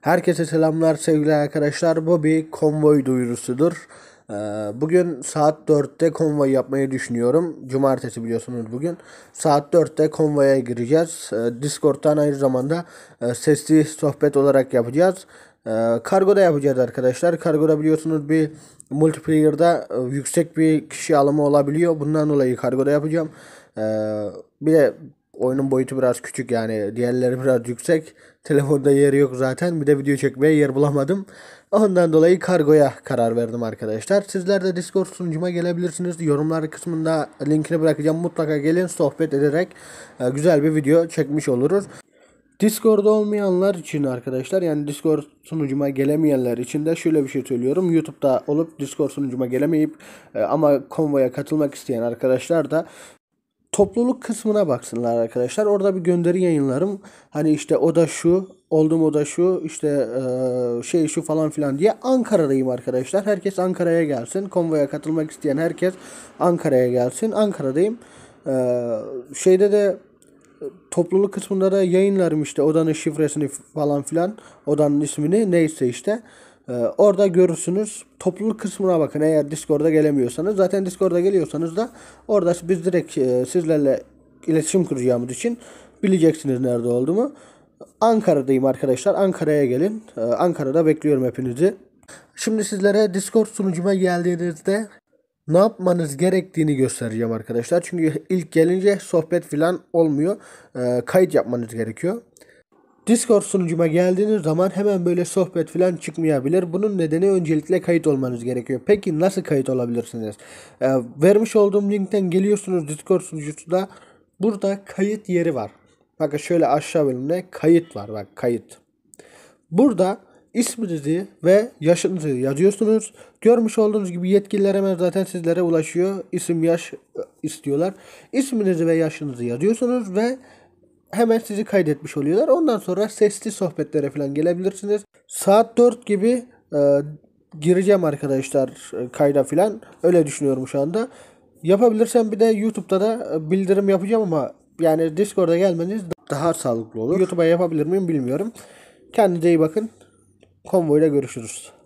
Herkese selamlar sevgili arkadaşlar. Bu bir konvoy duyurusudur. Ee, bugün saat 4'te konvoy yapmayı düşünüyorum. Cumartesi biliyorsunuz bugün. Saat 4'te konvoya gireceğiz. Ee, Discord'dan aynı zamanda e, sesli sohbet olarak yapacağız. Ee, kargoda yapacağız arkadaşlar. Kargoda biliyorsunuz bir multiplayer'da e, yüksek bir kişi alımı olabiliyor. Bundan dolayı kargoda yapacağım. Bir de oyunun boyutu biraz küçük yani diğerleri biraz yüksek. Telefonda yeri yok zaten bir de video çekmeye yer bulamadım. Ondan dolayı kargoya karar verdim arkadaşlar. Sizler de Discord sunucuma gelebilirsiniz. Yorumlar kısmında linkini bırakacağım. Mutlaka gelin sohbet ederek e, güzel bir video çekmiş oluruz. Discord'da olmayanlar için arkadaşlar yani Discord sunucuma gelemeyenler için de şöyle bir şey söylüyorum. YouTube'da olup Discord sunucuma gelemeyip e, ama konvoya katılmak isteyen arkadaşlar da topluluk kısmına baksınlar arkadaşlar. Orada bir gönderi yayınlarım. Hani işte o da şu, oldum o da şu, işte e, şey şu falan filan diye Ankara'dayım arkadaşlar. Herkes Ankara'ya gelsin. Konvoya katılmak isteyen herkes Ankara'ya gelsin. Ankara'dayım. E, şeyde de topluluk kısmında da yayınlarım işte odanın şifresini falan filan odanın ismini neyse işte ee, orada görürsünüz. Topluluk kısmına bakın eğer Discord'a gelemiyorsanız. Zaten Discord'a geliyorsanız da orada biz direkt e, sizlerle iletişim kuracağımız için bileceksiniz nerede olduğumu. Ankara'dayım arkadaşlar. Ankara'ya gelin. Ee, Ankara'da bekliyorum hepinizi. Şimdi sizlere Discord sunucuma geldiğinizde ne yapmanız gerektiğini göstereceğim arkadaşlar. Çünkü ilk gelince sohbet filan olmuyor. Ee, kayıt yapmanız gerekiyor. Discord sunucuma geldiğiniz zaman hemen böyle sohbet falan çıkmayabilir. Bunun nedeni öncelikle kayıt olmanız gerekiyor. Peki nasıl kayıt olabilirsiniz? Ee, vermiş olduğum linkten geliyorsunuz Discord sunucusunda Burada kayıt yeri var. Bakın şöyle aşağı bölümde kayıt var. Bak kayıt. Burada isminizi ve yaşınızı yazıyorsunuz. Görmüş olduğunuz gibi yetkililer hemen zaten sizlere ulaşıyor. İsim yaş e, istiyorlar. İsminizi ve yaşınızı yazıyorsunuz ve hemen sizi kaydetmiş oluyorlar. Ondan sonra sesli sohbetlere falan gelebilirsiniz. Saat 4 gibi e, gireceğim arkadaşlar e, kayda falan. Öyle düşünüyorum şu anda. Yapabilirsem bir de YouTube'da da e, bildirim yapacağım ama yani Discord'a gelmeniz daha sağlıklı olur. YouTube'a yapabilir miyim bilmiyorum. Kendinize iyi bakın. Konvoyla görüşürüz.